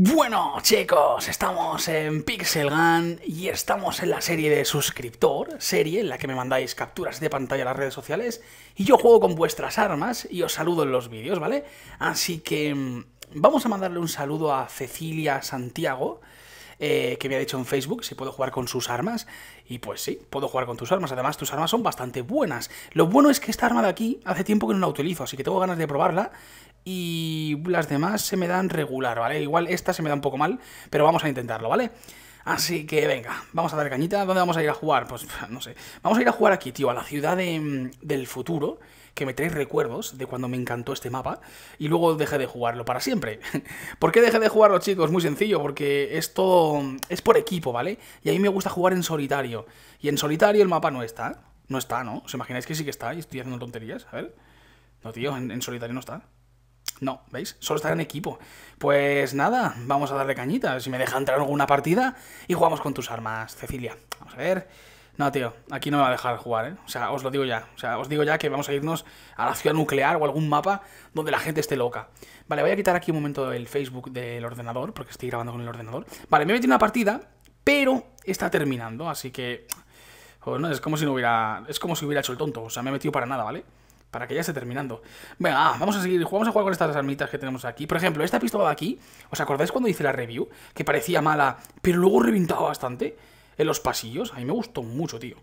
Bueno chicos, estamos en Pixel Gun y estamos en la serie de suscriptor, serie en la que me mandáis capturas de pantalla a las redes sociales y yo juego con vuestras armas y os saludo en los vídeos, ¿vale? Así que mm, vamos a mandarle un saludo a Cecilia Santiago, eh, que me ha dicho en Facebook si puedo jugar con sus armas. Y pues sí, puedo jugar con tus armas. Además, tus armas son bastante buenas. Lo bueno es que esta arma de aquí hace tiempo que no la utilizo, así que tengo ganas de probarla y las demás se me dan regular, ¿vale? Igual esta se me da un poco mal, pero vamos a intentarlo, ¿vale? Así que venga, vamos a dar cañita. ¿Dónde vamos a ir a jugar? Pues no sé. Vamos a ir a jugar aquí, tío, a la ciudad mm, del futuro, que me trae recuerdos de cuando me encantó este mapa, y luego dejé de jugarlo para siempre. ¿Por qué dejé de jugarlo, chicos? Muy sencillo, porque esto es por equipo, ¿vale? Y a mí me gusta jugar en solitario. Y en solitario el mapa no está. No está, ¿no? ¿Os imagináis que sí que está y estoy haciendo tonterías? A ver. No, tío, en solitario no está. No, ¿veis? Solo estar en equipo. Pues nada, vamos a darle cañita. Si me deja entrar alguna partida y jugamos con tus armas, Cecilia. Vamos a ver. No, tío, aquí no me va a dejar jugar, ¿eh? O sea, os lo digo ya. O sea, os digo ya que vamos a irnos a la ciudad nuclear o algún mapa donde la gente esté loca. Vale, voy a quitar aquí un momento el Facebook del ordenador, porque estoy grabando con el ordenador. Vale, me he metido una partida, pero está terminando, así que... no, es como si no hubiera... Es como si hubiera hecho el tonto. O sea, me he metido para nada, ¿vale? vale para que ya esté terminando. Venga, ah, vamos a seguir, vamos a jugar con estas armitas que tenemos aquí. Por ejemplo, esta pistola de aquí, ¿os acordáis cuando hice la review? Que parecía mala, pero luego reventaba bastante en los pasillos. A mí me gustó mucho, tío.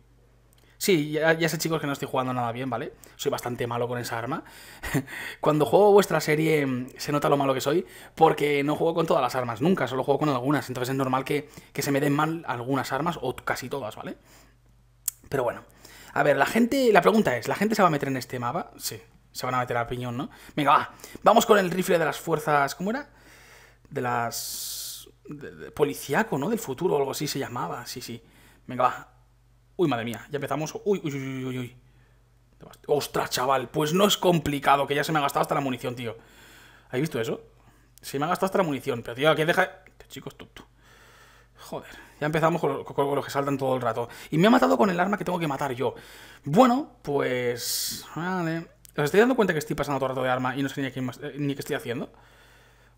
Sí, ya, sé chicos que no estoy jugando nada bien, ¿vale? Soy bastante malo con esa arma. Cuando juego vuestra serie mm, se nota lo malo que soy, porque no juego con todas las armas, nunca, solo juego con algunas. Entonces es normal que, que se me den mal algunas armas, o casi todas, ¿vale? Pero bueno, a ver, la gente, la pregunta es, ¿la gente se va a meter en este mapa? Sí, se van a meter a piñón, ¿no? Venga, va, vamos con el rifle de las fuerzas, ¿cómo era? De las... De, policiaco, ¿no? Del futuro o algo así se llamaba, sí, sí. Venga, va. Uy, madre mía, ya empezamos. Uy, uy, uy, uy, uy. Ostras, chaval, pues no es complicado, que ya se me ha gastado hasta la munición, tío. ¿Habéis visto eso? Se me ha gastado hasta la munición, pero tío, aquí deja... Este Chicos, tú, Joder, ya empezamos con, los que saltan todo el rato. Y me ha matado con el arma que tengo que matar yo. Bueno, pues... Vale. ¿Os estoy dando cuenta que estoy pasando todo el rato de arma y no sé ni qué, eh, estoy haciendo?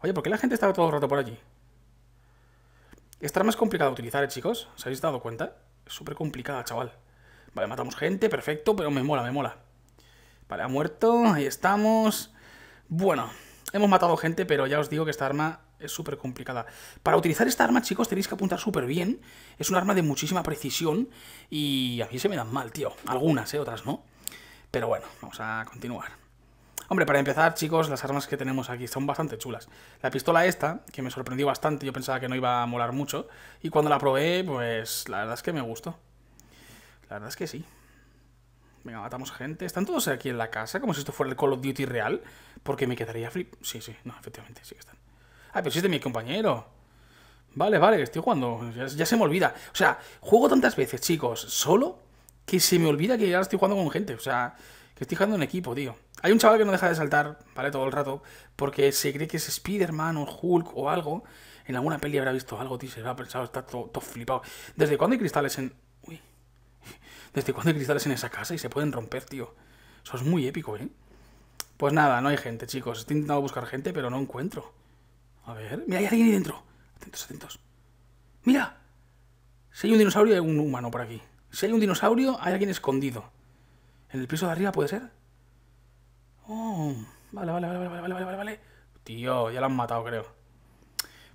Oye, ¿por qué la gente estaba todo el rato por allí? Esta arma es complicada de utilizar, ¿eh, chicos? ¿Os habéis dado cuenta? Es súper complicada, chaval. Vale, matamos gente, perfecto, pero me mola, me mola. Vale, ha muerto, ahí estamos. Bueno, hemos matado gente, pero ya os digo que esta arma es súper complicada. Para utilizar esta arma, chicos, tenéis que apuntar súper bien. Es un arma de muchísima precisión y a mí se me dan mal, tío. Algunas, ¿eh? Otras no. Pero bueno, vamos a continuar. Hombre, para empezar, chicos, las armas que tenemos aquí son bastante chulas. La pistola esta, que me sorprendió bastante, yo pensaba que no iba a molar mucho. Y cuando la probé, pues la verdad es que me gustó. La verdad es que sí. Venga, matamos gente. Están todos aquí en la casa, como si esto fuera el Call of Duty real. Porque me quedaría flip. Sí, sí, no, efectivamente, sí que están. Ah, pero si es de mi compañero. Vale, vale, estoy jugando. Ya, se me olvida. O sea, juego tantas veces, chicos, solo que se me olvida que ya estoy jugando con gente. O sea, que estoy jugando en equipo, tío. Hay un chaval que no deja de saltar, ¿vale? Todo el rato, porque se cree que es Spider-Man o Hulk o algo. En alguna peli habrá visto algo, tío, se habrá pensado, está todo, todo flipado. ¿Desde cuándo hay cristales en...? Uy. ¿Desde cuándo hay cristales en esa casa y se pueden romper, tío? Eso es muy épico, ¿eh? Pues nada, no hay gente, chicos. Estoy intentando buscar gente, pero no encuentro. A ver, mira, hay alguien ahí dentro. Atentos, atentos. ¡Mira! Si hay un dinosaurio, hay un humano por aquí. Si hay un dinosaurio, hay alguien escondido. ¿En el piso de arriba puede ser? Oh, vale, vale, vale, vale, vale, vale, vale. Tío, ya lo han matado, creo.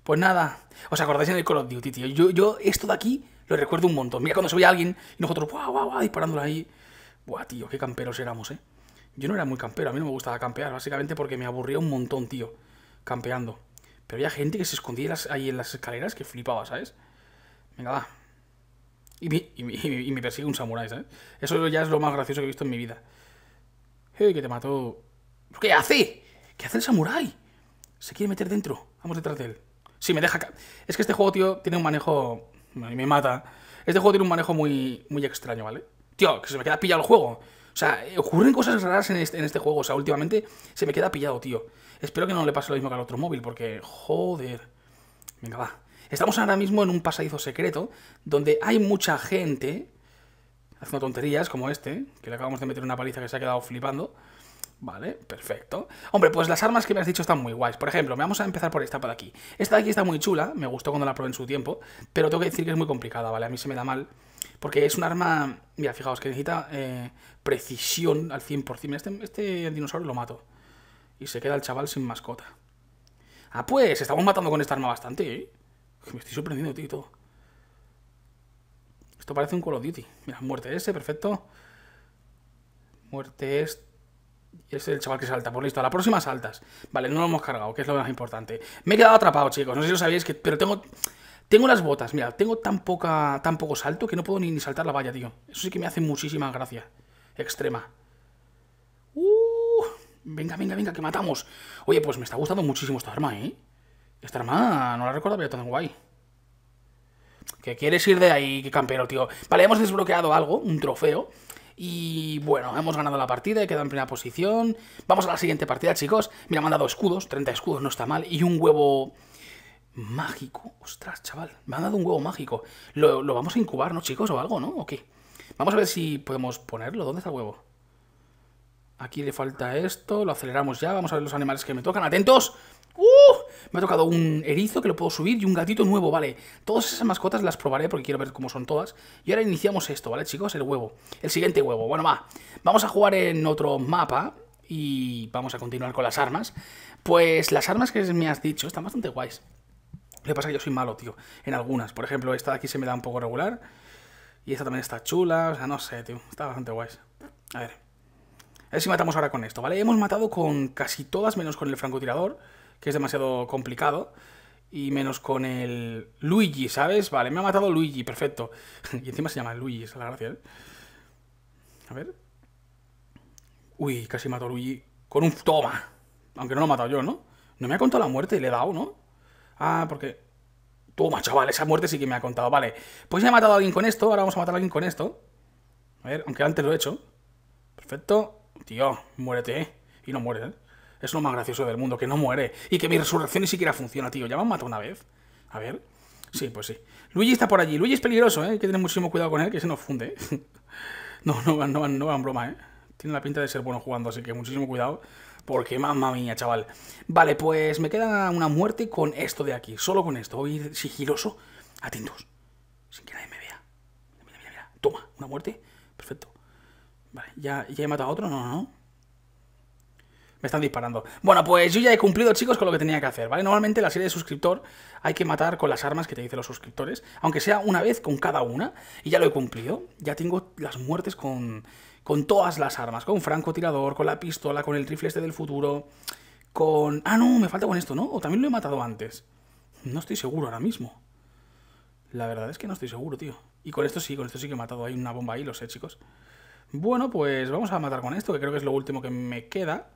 Pues nada, ¿os acordáis en el Call of Duty, tío? Yo, esto de aquí lo recuerdo un montón. Mira cuando se a alguien y nosotros, guau, guau, guau, disparándola ahí. Buah, tío, qué camperos éramos, ¿eh? Yo no era muy campero, a mí no me gustaba campear, básicamente porque me aburría un montón, tío, campeando había gente que se escondía ahí en las escaleras que flipaba, ¿sabes? Venga, va. Y me, persigue un samurái, ¿sabes? Eso ya es lo más gracioso que he visto en mi vida. Hey, que te mató. ¿Qué hace? ¿Qué hace el samurái? Se quiere meter dentro. Vamos detrás de él. Sí, me deja... Es que este juego, tío, tiene un manejo... Y Me mata. Este juego tiene un manejo muy, muy extraño, ¿vale? Tío, que se me queda pillado el juego. O sea, ocurren cosas raras en este, este juego. O sea, últimamente se me queda pillado, tío. Espero que no le pase lo mismo que al otro móvil, porque joder. Venga, va. Estamos ahora mismo en un pasadizo secreto donde hay mucha gente haciendo tonterías como este, que le acabamos de meter una paliza que se ha quedado flipando. Vale, perfecto. Hombre, pues las armas que me has dicho están muy guays. Por ejemplo, vamos a empezar por esta para aquí. Esta de aquí está muy chula, me gustó cuando la probé en su tiempo, pero tengo que decir que es muy complicada, ¿vale? A mí se me da mal, porque es un arma, mira, fijaos, que necesita eh, precisión al 100%. Este, este dinosaurio lo mato y se queda el chaval sin mascota. Ah, pues, estamos matando con esta arma bastante, ¿eh? Me estoy sorprendiendo, tío, Esto parece un Call of Duty. Mira, muerte ese, perfecto. Muerte este. Ese es el chaval que salta, por pues listo. A la próxima saltas. Vale, no lo hemos cargado, que es lo más importante. Me he quedado atrapado, chicos. No sé si lo sabéis, que... pero tengo... Tengo las botas, mira, tengo tan, poca, tan poco salto que no puedo ni, ni saltar la valla, tío. Eso sí que me hace muchísima gracia. Extrema. Venga, venga, venga, que matamos. Oye, pues me está gustando muchísimo esta arma, ¿eh? Esta arma no la recuerdo, pero tan guay. ¿Qué quieres ir de ahí, qué campeón tío. Vale, hemos desbloqueado algo, un trofeo. Y bueno, hemos ganado la partida y quedado en primera posición. Vamos a la siguiente partida, chicos. Mira, me han dado escudos, 30 escudos, no está mal. Y un huevo mágico. Ostras, chaval, me han dado un huevo mágico. Lo, lo vamos a incubar, ¿no, chicos? O algo, ¿no? ¿O Vamos a ver si podemos ponerlo. ¿Dónde está el huevo? Aquí le falta esto, lo aceleramos ya, vamos a ver los animales que me tocan. ¡Atentos! ¡Uh! Me ha tocado un erizo que lo puedo subir y un gatito nuevo, vale. Todas esas mascotas las probaré porque quiero ver cómo son todas. Y ahora iniciamos esto, ¿vale, chicos? El huevo. El siguiente huevo. Bueno, va. Vamos a jugar en otro mapa y vamos a continuar con las armas. Pues las armas que me has dicho están bastante guays. Lo que pasa es que yo soy malo, tío, en algunas. Por ejemplo, esta de aquí se me da un poco regular. Y esta también está chula, o sea, no sé, tío. Está bastante guays. A ver. A ver si matamos ahora con esto, ¿vale? Hemos matado con casi todas, menos con el francotirador, que es demasiado complicado. Y menos con el Luigi, ¿sabes? Vale, me ha matado Luigi, perfecto. y encima se llama Luigi, es la gracia, ¿eh? A ver. Uy, casi mató a Luigi con un... ¡Toma! Aunque no lo he matado yo, ¿no? No me ha contado la muerte, le he dado, ¿no? Ah, porque... Toma, chaval, esa muerte sí que me ha contado. Vale, pues ya he matado a alguien con esto, ahora vamos a matar a alguien con esto. A ver, aunque antes lo he hecho. Perfecto tío, muérete. ¿eh? Y no muere. ¿eh? Es lo más gracioso del mundo, que no muere. Y que mi resurrección ni siquiera funciona, tío. Ya me han matado una vez. A ver. Sí, pues sí. Luigi está por allí. Luigi es peligroso, ¿eh? Hay que tener muchísimo cuidado con él, que se nos funde. ¿eh? no, no van, no van, no van broma, ¿eh? Tiene la pinta de ser bueno jugando, así que muchísimo cuidado. Porque mamma mía, chaval. Vale, pues me queda una muerte con esto de aquí. Solo con esto. Voy a sigiloso. Atentos. Sin que nadie me vea. Mira, mira, mira. Toma, una muerte. Perfecto. Vale, ¿ya, he matado a otro? No, no. Me están disparando. Bueno, pues yo ya he cumplido, chicos, con lo que tenía que hacer, ¿vale? Normalmente la serie de suscriptor hay que matar con las armas que te dicen los suscriptores, aunque sea una vez con cada una, y ya lo he cumplido. Ya tengo las muertes con, con todas las armas, con un francotirador, con la pistola, con el rifle este del futuro, con... Ah, no, me falta con esto, ¿no? O también lo he matado antes. No estoy seguro ahora mismo. La verdad es que no estoy seguro, tío. Y con esto sí, con esto sí que he matado. Hay una bomba ahí, lo sé, chicos. Bueno, pues vamos a matar con esto, que creo que es lo último que me queda.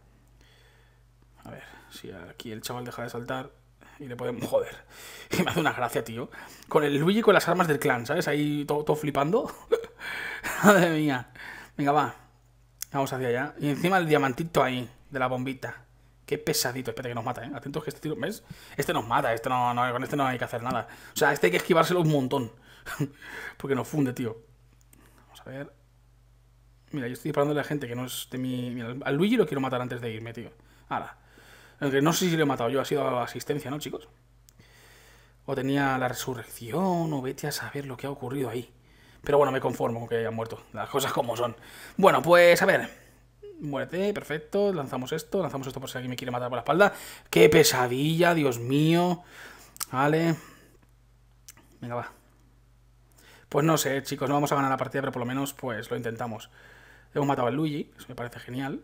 A ver, si aquí el chaval deja de saltar y le podemos... Joder, Y me hace una gracia, tío. Con el Luigi con las armas del clan, ¿sabes? Ahí todo, todo flipando. Madre mía. Venga, va. Vamos hacia allá. Y encima el diamantito ahí, de la bombita. Qué pesadito. Espérate que nos mata, ¿eh? Atentos que este tiro... ¿Ves? Este nos mata. Este con este no hay que hacer nada. O sea, este hay que esquivárselo un montón. Porque nos funde, tío. Vamos a ver. Mira, yo estoy disparando a la gente que no es de mi. Mira, al Luigi lo quiero matar antes de irme, tío. Ahora. Aunque no sé si lo he matado yo, ha sido asistencia, ¿no, chicos? O tenía la resurrección, o vete a saber lo que ha ocurrido ahí. Pero bueno, me conformo con que haya muerto. Las cosas como son. Bueno, pues a ver. Muérete, perfecto. Lanzamos esto, lanzamos esto por si alguien me quiere matar por la espalda. ¡Qué pesadilla, Dios mío! Vale. Venga, va. Pues no sé, chicos, no vamos a ganar la partida, pero por lo menos pues lo intentamos. Hemos matado a Luigi, eso me parece genial.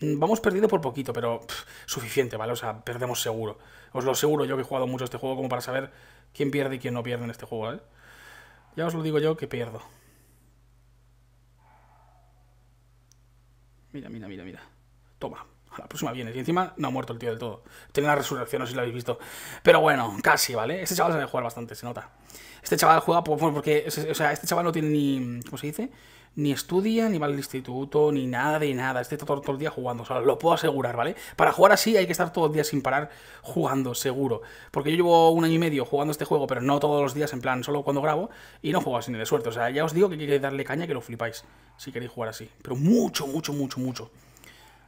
Mm, vamos perdiendo por poquito, pero suficiente, ¿vale? O sea, perdemos seguro. Os lo aseguro yo que he jugado mucho este juego como para saber quién pierde y quién no pierde en este juego, ¿vale? Ya os lo digo yo que pierdo. Mira, mira, mira, mira. Toma, la próxima viene, Y encima no ha muerto el tío del todo. Tiene una resurrección, no sé si lo habéis visto. Pero bueno, casi, ¿vale? Este chaval sabe jugar bastante, se nota. Este chaval juega porque, o sea, este chaval no tiene ni, ¿cómo se dice? Ni estudia, ni va al instituto, ni nada de nada. Este está todo, todo el día jugando, o sea, lo puedo asegurar, ¿vale? Para jugar así hay que estar todo el día sin parar jugando, seguro. Porque yo llevo un año y medio jugando este juego, pero no todos los días, en plan, solo cuando grabo, y no juego así ni de suerte. O sea, ya os digo que hay que darle caña que lo flipáis, si queréis jugar así. Pero mucho, mucho, mucho, mucho.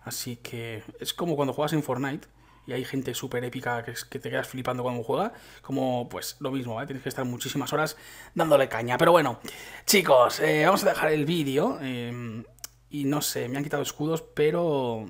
Así que es como cuando juegas en Fortnite y hay gente súper épica que, te quedas flipando cuando juega, como pues lo mismo, ¿eh? tienes que estar muchísimas horas dándole caña. Pero bueno, chicos, eh, vamos a dejar el vídeo. Eh, y no sé, me han quitado escudos, pero...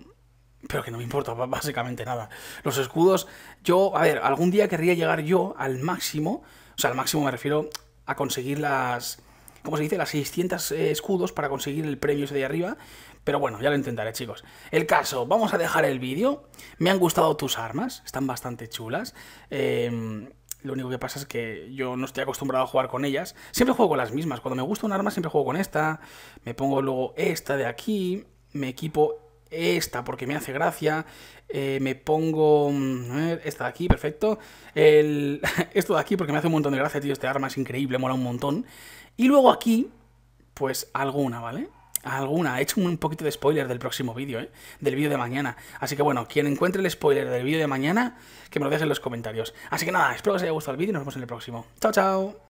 Pero que no me importa básicamente nada. Los escudos, yo, a ver, algún día querría llegar yo al máximo, o sea, al máximo me refiero a conseguir las ¿cómo se dice? Las 600 eh, escudos para conseguir el premio ese de arriba. Pero bueno, ya lo intentaré, chicos. El caso, vamos a dejar el vídeo. Me han gustado tus armas, están bastante chulas. Em, lo único que pasa es que yo no estoy acostumbrado a jugar con ellas. Siempre juego con las mismas. Cuando me gusta un arma siempre juego con esta. Me pongo luego esta de aquí. Me equipo esta porque me hace gracia, eh, me pongo mm, esta de aquí, perfecto, el, esto de aquí porque me hace un montón de gracia, tío, este arma es increíble, mola un montón, y luego aquí, pues alguna, ¿vale? alguna. He hecho un poquito de spoiler del próximo vídeo, ¿eh? Del vídeo de mañana. Así que bueno, quien encuentre el spoiler del vídeo de mañana, que me lo deje en los comentarios. Así que nada, espero que os haya gustado el vídeo y nos vemos en el próximo. Chao, chao.